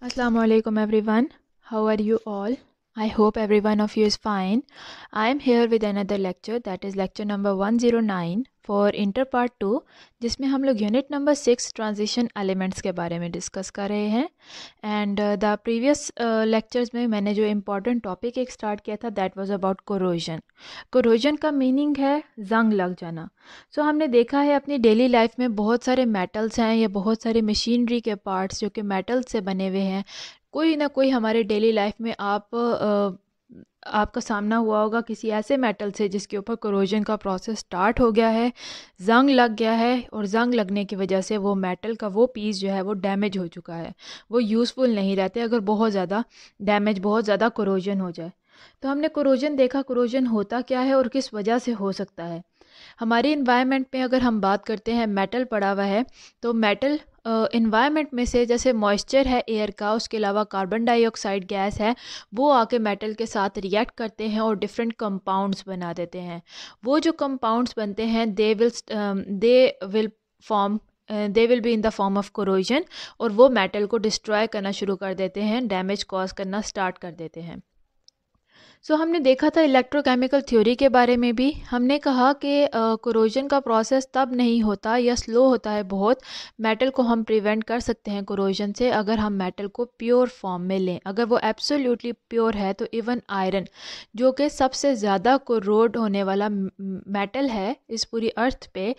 Assalamu alaikum everyone. How are you all? I hope every one of you is fine. I am here with another lecture that is lecture number 109 for inter part two जिसमें हम लोग unit number six transition elements के बारे में discuss कर रहे हैं and the previous lectures में मैंने जो इम्पोर्टेंट टॉपिक एक स्टार्ट किया था that was about corrosion corrosion का मीनिंग है जंग लग जाना सो so, हमने देखा है अपनी डेली लाइफ में बहुत सारे मेटल्स हैं या बहुत सारे मशीनरी के पार्ट्स जो कि मेटल्स से बने हुए हैं कोई ना कोई हमारे डेली लाइफ में आप uh, आपका सामना हुआ होगा किसी ऐसे मेटल से जिसके ऊपर क्रोजन का प्रोसेस स्टार्ट हो गया है जंग लग गया है और जंग लगने की वजह से वो मेटल का वो पीस जो है वो डैमेज हो चुका है वो यूज़फुल नहीं रहते अगर बहुत ज़्यादा डैमेज बहुत ज़्यादा क्रोजन हो जाए तो हमने क्रोजन देखा क्रोजन होता क्या है और किस वजह से हो सकता है हमारे इन्वायरमेंट में अगर हम बात करते हैं मेटल पड़ा हुआ है तो मेटल इन्वायरमेंट में से जैसे मॉइस्चर है एयर का उसके अलावा कार्बन डाइऑक्साइड गैस है वो आके मेटल के साथ रिएक्ट करते हैं और डिफरेंट कंपाउंड्स बना देते हैं वो जो कंपाउंड्स बनते हैं they will they will form they will be in the form of corrosion और वो मेटल को डिस्ट्रॉय करना शुरू कर देते हैं डैमेज कॉज करना स्टार्ट कर देते हैं सो so, हमने देखा था इलेक्ट्रोकेमिकल थ्योरी के बारे में भी हमने कहा कि कोरोजन का प्रोसेस तब नहीं होता या स्लो होता है बहुत मेटल को हम प्रिवेंट कर सकते हैं कोरोजन से अगर हम मेटल को प्योर फॉर्म में लें अगर वो एब्सोल्युटली प्योर है तो इवन आयरन जो कि सबसे ज़्यादा कोरोड होने वाला मेटल है इस पूरी अर्थ पे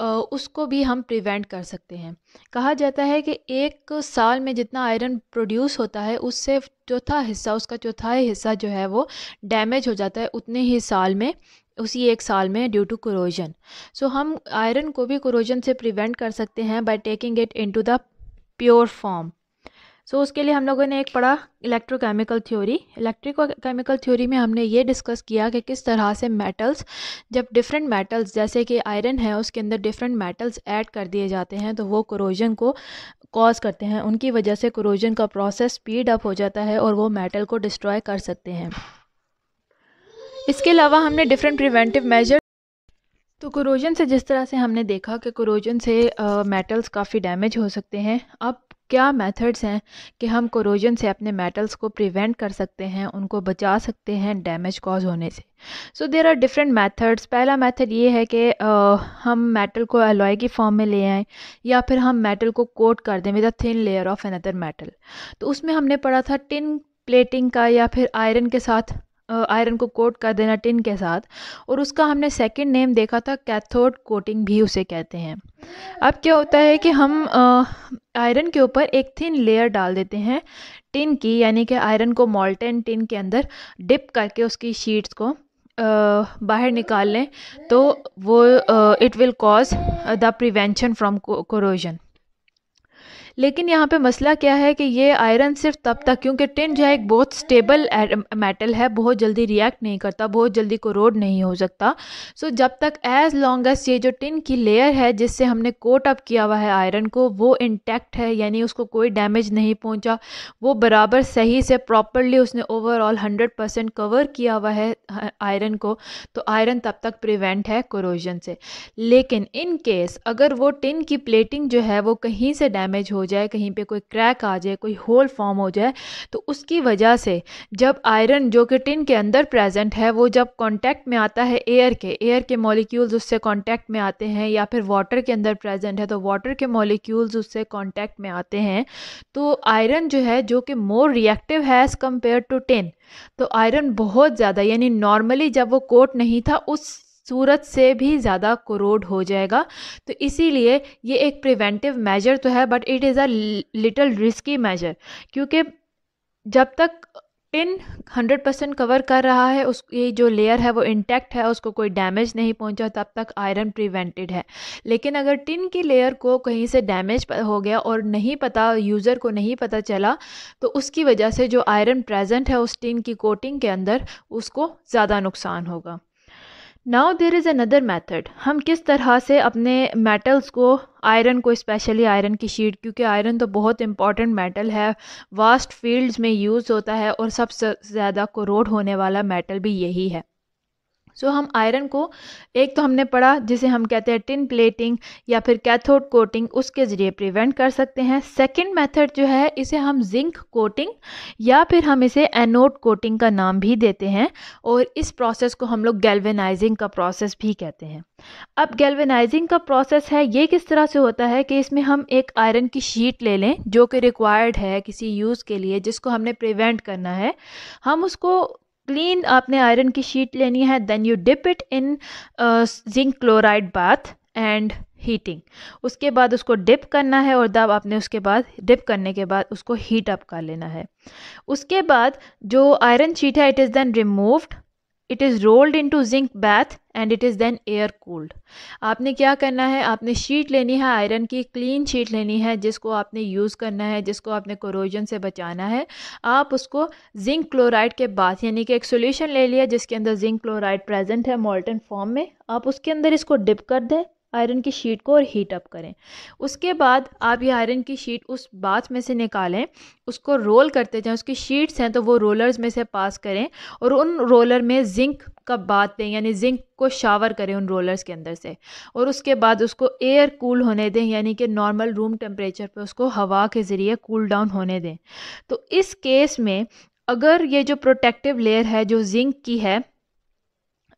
आ, उसको भी हम प्रिवेंट कर सकते हैं कहा जाता है कि एक साल में जितना आयरन प्रोड्यूस होता है उससे चौथा हिस्सा उसका चौथाई हिस्सा जो है वो डैमेज हो जाता है उतने ही साल में उसी एक साल में ड्यू टू क्रोजन सो हम आयरन को भी क्रोजन से प्रिवेंट कर सकते हैं by taking it into the pure form so so, उसके लिए हम लोगों ने एक पढ़ा इलेक्ट्रोकेमिकल थ्योरी केमिकल थ्योरी में हमने ये डिस्कस किया कि किस तरह से मेटल्स जब डिफरेंट मेटल्स जैसे कि आयरन है उसके अंदर डिफरेंट मेटल्स ऐड कर दिए जाते हैं तो वो क्रोजन को कॉज करते हैं उनकी वजह से क्रोजन का प्रोसेस स्पीड अप हो जाता है और वो मेटल को डिस्ट्रॉय कर सकते हैं इसके अलावा हमने डिफरेंट प्रिवेंटिव मेजर तो क्रोजन से जिस तरह से हमने देखा कि क्रोजन से मेटल्स काफ़ी डैमेज हो सकते हैं अब क्या मेथड्स हैं कि हम कोरोजन से अपने मेटल्स को प्रिवेंट कर सकते हैं उनको बचा सकते हैं डैमेज कॉज होने से so there are different methods पहला मेथड ये है कि हम मेटल को अलॉय की फॉर्म में ले आएँ या फिर हम मेटल को कोट कर दें with a thin layer of another metal तो उसमें हमने पढ़ा था टिन प्लेटिंग का या फिर आयरन के साथ आयरन को कोट कर देना टिन के साथ और उसका हमने सेकंड नेम देखा था कैथोड कोटिंग भी उसे कहते हैं अब क्या होता है कि हम आयरन के ऊपर एक थिन लेयर डाल देते हैं टिन की यानी कि आयरन को मॉल्टेन टिन के अंदर डिप करके उसकी शीट्स को आ, बाहर निकाल लें तो वो it will cause the prevention from corrosion लेकिन यहाँ पे मसला क्या है कि ये आयरन सिर्फ तब तक क्योंकि टिन जो है एक बहुत स्टेबल मेटल है बहुत जल्दी रिएक्ट नहीं करता बहुत जल्दी कोरोड नहीं हो सकता सो so, जब तक एज लॉन्ग एज ये जो टिन की लेयर है जिससे हमने कोट अप किया हुआ है आयरन को वो इंटैक्ट है यानी उसको कोई डैमेज नहीं पहुँचा वो बराबर सही से प्रॉपरली उसने ओवरऑल हंड्रेड परसेंट कवर किया हुआ है आयरन को तो आयरन तब तक प्रिवेंट है कोरोजन से लेकिन इन केस अगर वो टिन की प्लेटिंग जो है वो कहीं से डैमेज हो हो जाए कहीं पे कोई क्रैक आ जाए कोई होल फॉर्म हो जाए तो उसकी वजह से जब आयरन जो कि टिन के अंदर प्रेजेंट है वो जब कांटेक्ट में आता है एयर के एयर के मॉलिक्यूल्स उससे कांटेक्ट में आते हैं या फिर वाटर के अंदर प्रेजेंट है तो वाटर के मॉलिक्यूल्स उससे कॉन्टैक्ट में आते हैं तो आयरन जो है जो कि मोर रिएक्टिव है एज़ कम्पेयर टू टिन तो आयरन बहुत ज़्यादा यानी नॉर्मली जब वो कोट नहीं था उस सूरत से भी ज़्यादा कोरोड हो जाएगा तो इसीलिए ये एक प्रिवेंटिव मेजर तो है but it is a little risky measure क्योंकि जब तक टिन 100 परसेंट कवर कर रहा है उस ये जो लेयर है वो इंटैक्ट है उसको कोई डैमेज नहीं पहुंचा तब तक आयरन प्रिवेंटेड है लेकिन अगर टिन की लेयर को कहीं से डैमेज हो गया और नहीं पता यूज़र को नहीं पता चला तो उसकी वजह से जो आयरन प्रेजेंट है उस टिन की कोटिंग के अंदर उसको ज़्यादा नुकसान होगा now there is another method हम किस तरह से अपने मेटल्स को आयरन को स्पेशली आयरन की शीट क्योंकि आयरन तो बहुत इंपॉर्टेंट मेटल है वास्ट फील्ड्स में यूज़ होता है और सबसे ज़्यादा करोड होने वाला मेटल भी यही है सो so, हम आयरन को एक तो हमने पढ़ा जिसे हम कहते हैं टिन प्लेटिंग या फिर कैथोड कोटिंग उसके ज़रिए प्रिवेंट कर सकते हैं सेकंड मेथड जो है इसे हम जिंक कोटिंग या फिर हम इसे एनोड कोटिंग का नाम भी देते हैं और इस प्रोसेस को हम लोग गैल्वेनाइजिंग का प्रोसेस भी कहते हैं अब गैल्वेनाइजिंग का प्रोसेस है ये किस तरह से होता है कि इसमें हम एक आयरन की शीट ले लें जो कि रिक्वायर्ड है किसी यूज़ के लिए जिसको हमने प्रिवेंट करना है हम उसको क्लीन आपने आयरन की शीट लेनी है then you dip it in zinc chloride bath and heating उसके बाद उसको डिप करना है और दब आपने उसके बाद डिप करने के बाद उसको हीट अप कर लेना है उसके बाद जो आयरन शीट है it is then removed it is rolled into zinc bath and it is then air cooled आपने क्या करना है आपने शीट लेनी है आयरन की क्लीन शीट लेनी है जिसको आपने यूज़ करना है जिसको आपने कोरोजन से बचाना है आप उसको जिंक क्लोराइड के बाद यानी कि एक सोल्यूशन ले लिया जिसके अंदर जिंक क्लोराइड प्रेजेंट है मोल्टन फॉर्म में आप उसके अंदर इसको डिप कर दें आयरन की शीट को और हीट अप करें उसके बाद आप ये आयरन की शीट उस बाथ में से निकालें उसको रोल करते जाएं उसकी शीट्स हैं तो वो रोलर्स में से पास करें और उन रोलर में जिंक का बात दें यानी जिंक को शावर करें उन रोलर्स के अंदर से और उसके बाद उसको एयर कूल होने दें यानी कि नॉर्मल रूम टेम्परेचर पर उसको हवा के ज़रिए कूल डाउन होने दें तो इस केस में अगर ये जो प्रोटेक्टिव लेयर है जो जिंक की है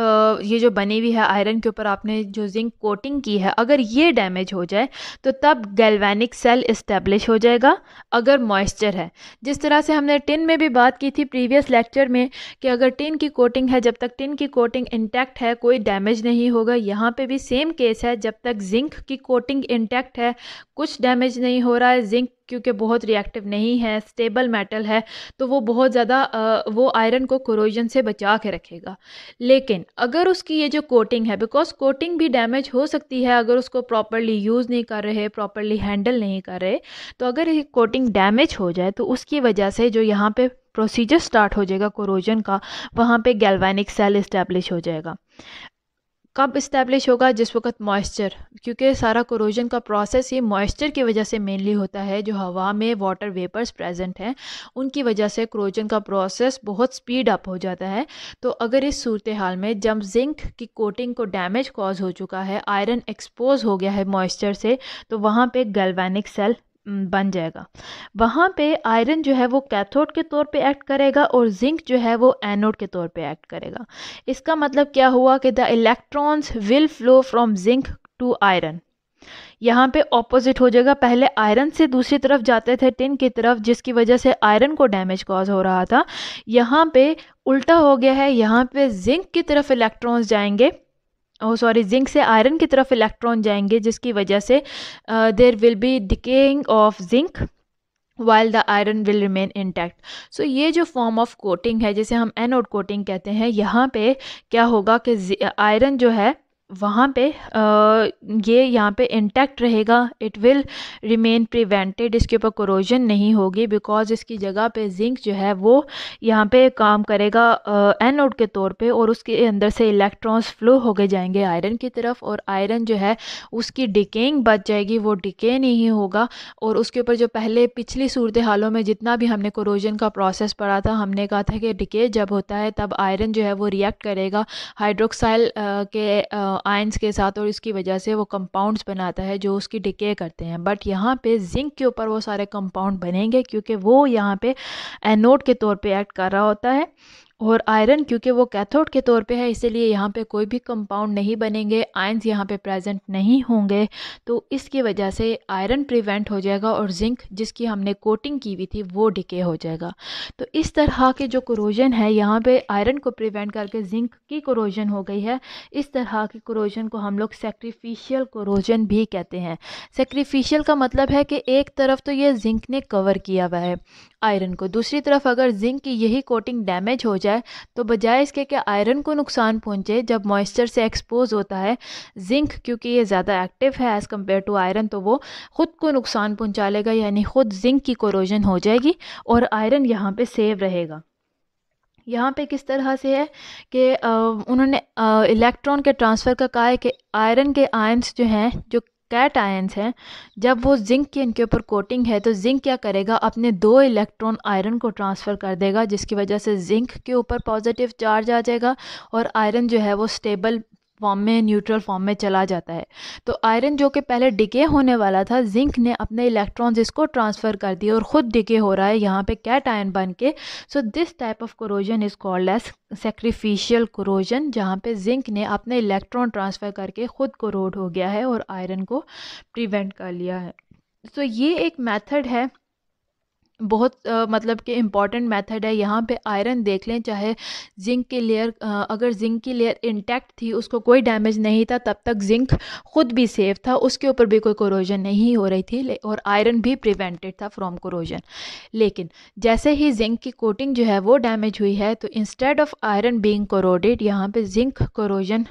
ये जो बनी हुई है आयरन के ऊपर आपने जो जिंक कोटिंग की है अगर ये डैमेज हो जाए तो तब गैल्वेनिक सेल इस्टेब्लिश हो जाएगा अगर मॉइस्चर है जिस तरह से हमने टिन में भी बात की थी प्रीवियस लेक्चर में कि अगर टिन की कोटिंग है जब तक टिन की कोटिंग इंटैक्ट है कोई डैमेज नहीं होगा यहाँ पर भी सेम केस है जब तक जिंक की कोटिंग इंटैक्ट है कुछ डैमेज नहीं हो रहा है जिंक क्योंकि बहुत रिएक्टिव नहीं है स्टेबल मेटल है तो वो बहुत ज़्यादा वो आयरन को क्रोजन से बचा के रखेगा लेकिन अगर उसकी ये जो कोटिंग है बिकॉज कोटिंग भी डैमेज हो सकती है अगर उसको प्रॉपरली यूज़ नहीं कर रहे प्रॉपरली हैंडल नहीं कर रहे तो अगर ये कोटिंग डैमेज हो जाए तो उसकी वजह से जो यहाँ पे प्रोसीजर स्टार्ट हो जाएगा कोरोजन का वहाँ पे गैल्वेनिक सेल इस्टेब्लिश हो जाएगा कब इस्टेब्लिश होगा जिस वक्त मॉइस्चर क्योंकि सारा क्रोजन का प्रोसेस ये मॉइस्चर की वजह से मेनली होता है जो हवा में वाटर वेपर्स प्रेजेंट हैं उनकी वजह से क्रोजन का प्रोसेस बहुत स्पीड अप हो जाता है तो अगर इस सूरत हाल में जब जिंक की कोटिंग को डैमेज कॉज हो चुका है आयरन एक्सपोज हो गया है मॉइस्चर से तो वहाँ पर गलवैनिक सेल बन जाएगा वहाँ पे आयरन जो है वो कैथोड के तौर पे एक्ट करेगा और जिंक जो है वो एनोड के तौर पे एक्ट करेगा इसका मतलब क्या हुआ कि the electrons will flow from zinc to iron यहाँ पे ऑपोजिट हो जाएगा पहले आयरन से दूसरी तरफ जाते थे टिन की तरफ जिसकी वजह से आयरन को डैमेज कॉज हो रहा था यहाँ पे उल्टा हो गया है यहाँ पे जिंक की तरफ इलेक्ट्रॉन्स जाएंगे ओ सॉरी जिंक से आयरन की तरफ इलेक्ट्रॉन जाएंगे जिसकी वजह से there will be decaying of zinc while the iron will remain intact so ये जो फॉर्म ऑफ कोटिंग है जिसे हम एनोड कोटिंग कहते हैं यहाँ पे क्या होगा कि आयरन uh, जो है वहाँ पे ये यहाँ पे इंटैक्ट रहेगा इट विल रिमेन प्रिवेंटेड इसके ऊपर क्रोजन नहीं होगी बिकॉज इसकी जगह पे जिंक जो है वो यहाँ पे काम करेगा एनोड के तौर पे और उसके अंदर से इलेक्ट्रॉन्स फ्लो हो गए जाएंगे आयरन की तरफ और आयरन जो है उसकी डिकेइंग बच जाएगी वो डिके नहीं होगा और उसके ऊपर जो पहले पिछली सूरत हालों में जितना भी हमने क्रोजन का प्रोसेस पढ़ा था हमने कहा था कि डिके जब होता है तब आयरन जो है वो रिएक्ट करेगा हाइड्रोक्साइल के आयंस के साथ और इसकी वजह से वो कंपाउंड्स बनाता है जो उसकी डिके करते हैं बट यहाँ पे जिंक के ऊपर वो सारे कंपाउंड बनेंगे क्योंकि वो यहाँ पे एनोड के तौर पे एक्ट कर रहा होता है और आयरन क्योंकि वो कैथोड के तौर पे है इसीलिए यहाँ पे कोई भी कंपाउंड नहीं बनेंगे आयंस यहाँ पे प्रेजेंट नहीं होंगे तो इसकी वजह से आयरन प्रिवेंट हो जाएगा और जिंक जिसकी हमने कोटिंग की हुई थी वो डिके हो जाएगा तो इस तरह के जो क्रोजन है यहाँ पे आयरन को प्रिवेंट करके जिंक की क्रोजन हो गई है इस तरह की क्रोजन को हम लोग सेक्रीफिशियल क्रोजन भी कहते हैं सेक्रीफिशियल का मतलब है कि एक तरफ तो ये जिंक ने कवर किया हुआ है आयरन को दूसरी तरफ अगर जिंक की यही कोटिंग डैमेज हो जाए तो बजाय इसके कि आयरन को नुकसान पहुँचे जब मॉइस्चर से एक्सपोज होता है जिंक क्योंकि ये ज़्यादा एक्टिव है एज़ कम्पेयर टू आयरन तो वो ख़ुद को नुकसान पहुँचा लेगा यानी ख़ुद जिंक की कोरोजन हो जाएगी और आयरन यहाँ पर सेव रहेगा यहाँ पे किस तरह से है कि उन्होंने इलेक्ट्रॉन के ट्रांसफ़र का कहा है कि आयरन के आयंस जो हैं जो कैट आयंस हैं जब वो जिंक की इनके ऊपर कोटिंग है तो जिंक क्या करेगा अपने दो इलेक्ट्रॉन आयरन को ट्रांसफ़र कर देगा जिसकी वजह से जिंक के ऊपर पॉजिटिव चार्ज आ जाएगा और आयरन जो है वो स्टेबल फॉर्म में न्यूट्रल फॉर्म में चला जाता है तो आयरन जो कि पहले डिके होने वाला था जिंक ने अपने इलेक्ट्रॉन्स इसको ट्रांसफ़र कर दिए और ख़ुद डिके हो रहा है यहाँ पे कैट आयन बन के so this type of corrosion is called as sacrificial corrosion जहाँ पे जिंक ने अपने इलेक्ट्रॉन ट्रांसफ़र करके ख़ुद रोड हो गया है और आयरन को प्रिवेंट कर लिया है सो so, ये एक मैथड है बहुत आ, मतलब कि इम्पॉर्टेंट मेथड है यहाँ पे आयरन देख लें चाहे जिंक की लेयर अगर जिंक की लेयर इंटैक्ट थी उसको कोई डैमेज नहीं था तब तक जिंक खुद भी सेफ था उसके ऊपर भी कोई कोरोजन नहीं हो रही थी और आयरन भी प्रिवेंटेड था फ्रॉम कोरोजन लेकिन जैसे ही जिंक की कोटिंग जो है वो डैमेज हुई है तो instead of iron being corroded यहाँ पर जिंक कोरोजन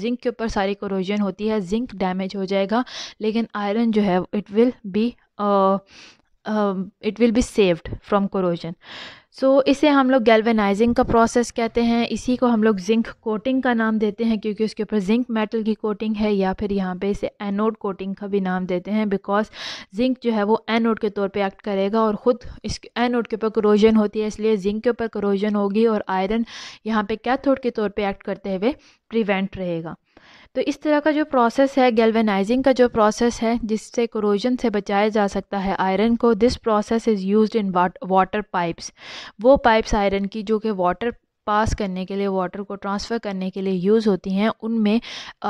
जिंक के ऊपर सारी कोरोजन होती है जिंक डैमेज हो जाएगा लेकिन आयरन जो है it will be it will be saved from corrosion so इसे हम लोग गैल्वेनाइजिंग का प्रोसेस कहते हैं इसी को हम लोग जिंक कोटिंग का नाम देते हैं क्योंकि उसके ऊपर जिंक मेटल की कोटिंग है या फिर यहाँ पे इसे एनोड कोटिंग का भी नाम देते हैं बिकॉज जिंक जो है वो एनोड के तौर पे एक्ट करेगा और ख़ुद इस एनोड के ऊपर क्रोजन होती है इसलिए जिंक के ऊपर क्रोजन होगी और आयरन यहाँ पर कैथोड के तौर पर एक्ट करते हुए प्रिवेंट रहेगा तो इस तरह का जो प्रोसेस है गैल्वेनाइजिंग का जो प्रोसेस है जिससे क्रोजन से बचाया जा सकता है आयरन को this process is use in water pipes वो पाइप्स आयरन की जो कि वाटर पास करने के लिए वाटर को ट्रांसफ़र करने के लिए यूज़ होती हैं उनमें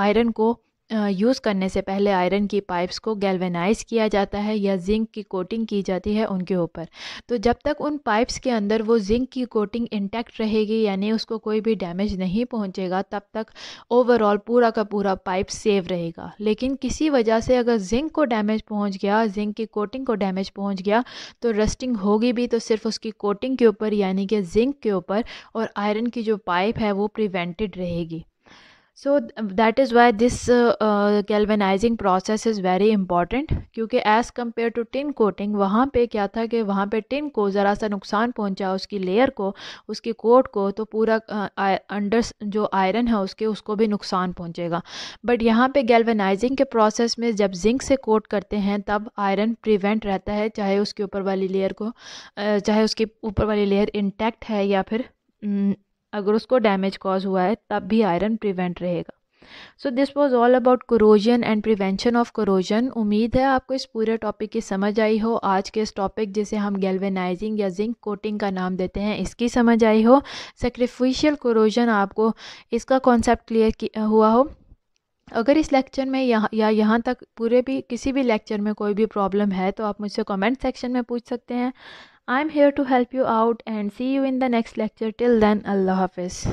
आयरन को यूज़ करने से पहले आयरन की पाइप्स को गैल्वेनाइज किया जाता है या जिंक की कोटिंग की जाती है उनके ऊपर तो जब तक उन पाइप्स के अंदर वो जिंक की कोटिंग इंटैक्ट रहेगी यानी उसको कोई भी डैमेज नहीं पहुंचेगा तब तक ओवरऑल पूरा का पूरा पाइप सेव रहेगा लेकिन किसी वजह से अगर जिंक को डैमेज पहुँच गया जिंक की कोटिंग को डैमेज पहुँच गया तो रस्टिंग होगी भी तो सिर्फ उसकी कोटिंग के ऊपर यानी कि जिंक के ऊपर और आयरन की जो पाइप है वो प्रिवेंटेड रहेगी so that is why this galvanising process is very important क्योंकि as compare to tin coating वहाँ पे क्या था कि वहाँ पे टिन को ज़रा सा नुकसान पहुँचा उसकी लेयर को उसकी कोट को तो पूरा अंडर uh, जो आयरन है उसके उसको भी नुकसान पहुँचेगा बट यहाँ पे गैल्वेनाइजिंग के प्रोसेस में जब जिंक से कोट करते हैं तब आयरन प्रिवेंट रहता है चाहे उसके ऊपर वाली लेयर को uh, चाहे उसकी ऊपर वाली लेयर इंटैक्ट है या फिर um, अगर उसको डैमेज कॉज हुआ है तब भी आयरन प्रिवेंट रहेगा so this was all about corrosion and prevention of corrosion उम्मीद है आपको इस पूरे टॉपिक की समझ आई हो आज के इस टॉपिक जिसे हम गेलवेनाइजिंग या जिंक कोटिंग का नाम देते हैं इसकी समझ आई हो सेक्रीफिशियल क्रोजन आपको इसका कॉन्सेप्ट क्लियर हुआ हो अगर इस लेक्चर में यहाँ या यहाँ तक पूरे भी किसी भी लेक्चर में कोई भी प्रॉब्लम है तो आप मुझसे कमेंट सेक्शन में पूछ सकते हैं I'm here to help you out and see you in the next lecture. Till then, Allah Hafiz.